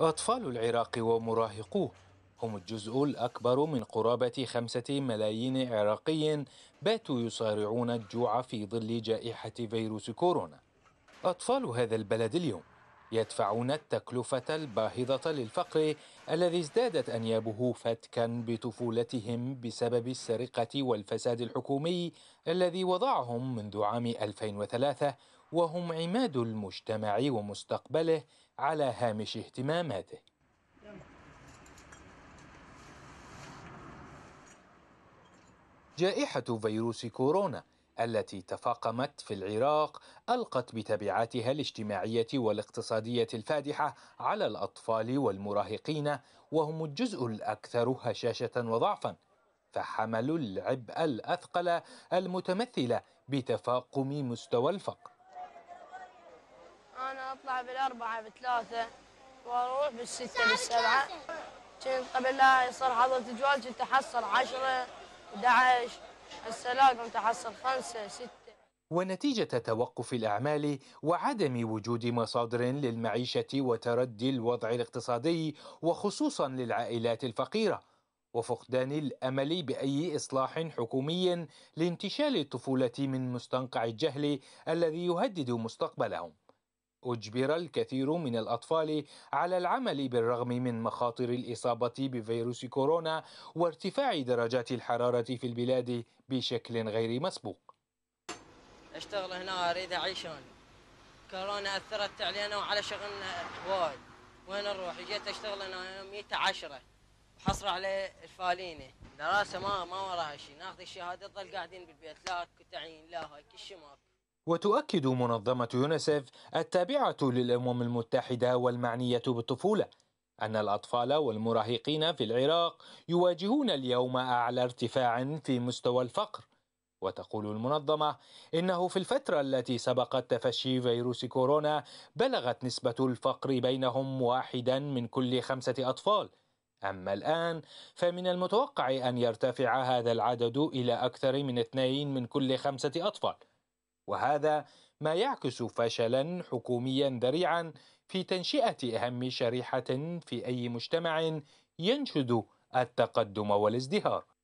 أطفال العراق ومراهقوه هم الجزء الأكبر من قرابة خمسة ملايين عراقي باتوا يصارعون الجوع في ظل جائحة فيروس كورونا أطفال هذا البلد اليوم يدفعون التكلفة الباهظة للفقر الذي ازدادت أنيابه فتكا بطفولتهم بسبب السرقة والفساد الحكومي الذي وضعهم منذ عام 2003 وهم عماد المجتمع ومستقبله على هامش اهتماماته جائحة فيروس كورونا التي تفاقمت في العراق القت بتبعاتها الاجتماعيه والاقتصاديه الفادحه على الاطفال والمراهقين وهم الجزء الاكثر هشاشه وضعفا فحملوا العبء الاثقل المتمثل بتفاقم مستوى الفقر اطلع بالاربعه بثلاثه واروح بالسته بالسبعه كنت قبل لا يصير حظر تجوال كنت احصل 10 11 هسه لا قمت احصل خمسه سته ونتيجة توقف الأعمال وعدم وجود مصادر للمعيشة وتردي الوضع الاقتصادي وخصوصا للعائلات الفقيرة وفقدان الأمل بأي إصلاح حكومي لانتشال الطفولة من مستنقع الجهل الذي يهدد مستقبلهم أجبر الكثير من الأطفال على العمل بالرغم من مخاطر الإصابة بفيروس كورونا وارتفاع درجات الحرارة في البلاد بشكل غير مسبوق. أشتغل هنا أريد أعيش هنا. كورونا أثرت علينا وعلى شغلنا وايد. وين نروح جيت أشتغل هنا يوم عشرة وحصر على الفالينة. دراسة ما ما وراها شيء، ناخذ الشهادة تظل قاعدين بالبيت لا تعيين لا هاي كل شيء ماكو. وتؤكد منظمة يونيسف التابعة للأمم المتحدة والمعنية بالطفولة أن الأطفال والمراهقين في العراق يواجهون اليوم أعلى ارتفاع في مستوى الفقر وتقول المنظمة إنه في الفترة التي سبقت تفشي فيروس كورونا بلغت نسبة الفقر بينهم واحدا من كل خمسة أطفال أما الآن فمن المتوقع أن يرتفع هذا العدد إلى أكثر من اثنين من كل خمسة أطفال وهذا ما يعكس فشلا حكوميا ذريعا في تنشئه اهم شريحه في اي مجتمع ينشد التقدم والازدهار